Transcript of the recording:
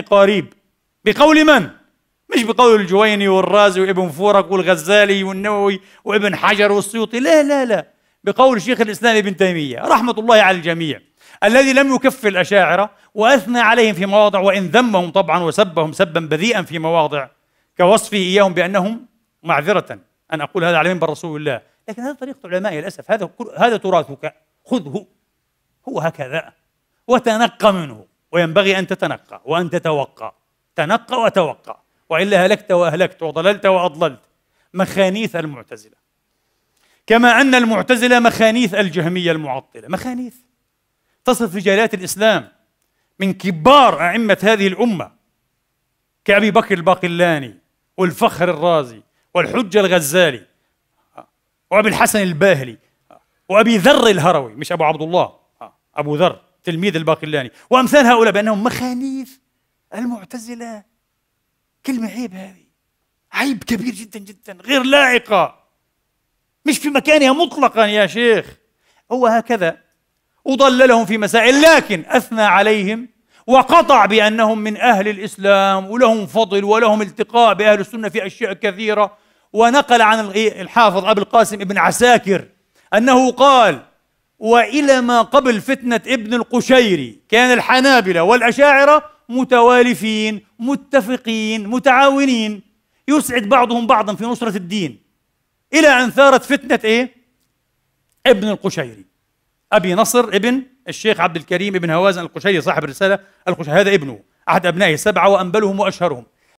قريب بقول من؟ مش بقول الجويني والرازي وابن فورك والغزالي والنووي وابن حجر والسيوطي لا لا لا بقول شيخ الإسلام ابن تيمية رحمة الله على الجميع الذي لم يكف الأشاعرة وأثنى عليهم في مواضع وإن ذمهم طبعا وسبهم سبا بذيئا في مواضع كوصفه إياهم بأنهم معذرة أن أقول هذا على منبر رسول الله لكن هذا طريقة العلماء للأسف هذا هذا تراثك خذه هو هكذا وتنقى منه وينبغي أن تتنقى وأن تتوقى تنقى وتوقى وإلا هلكت وأهلكت وضللت وأضللت مخانيث المعتزلة كما أن المعتزلة مخانيث الجهمية المعطلة مخانيث تصف رجالات الإسلام من كبار أئمة هذه الأمة كأبي بكر الباقلاني والفخر الرازي والحجة الغزالي وأبي الحسن الباهلي وأبي ذر الهروي مش أبو عبد الله آه، أبو ذر تلميذ الباقلاني وأمثال هؤلاء بأنهم مخانيث المعتزلة كلمة عيب هذه عيب كبير جدا جدا غير لائقة مش في مكانها مطلقا يا شيخ هو هكذا وضللهم في مسائل لكن أثنى عليهم وقطع بأنهم من أهل الإسلام ولهم فضل ولهم التقاء بأهل السنة في أشياء كثيرة ونقل عن الحافظ أبو القاسم ابن عساكر أنه قال والى ما قبل فتنه ابن القشيري كان الحنابله والاشاعره متوالفين متفقين متعاونين يسعد بعضهم بعضا في نصره الدين الى ان ثارت فتنه ايه ابن القشيري ابي نصر ابن الشيخ عبد الكريم ابن هوازن القشيري صاحب الرساله القشيري هذا ابنه احد ابنائه السبعه وانبلهم واشهرهم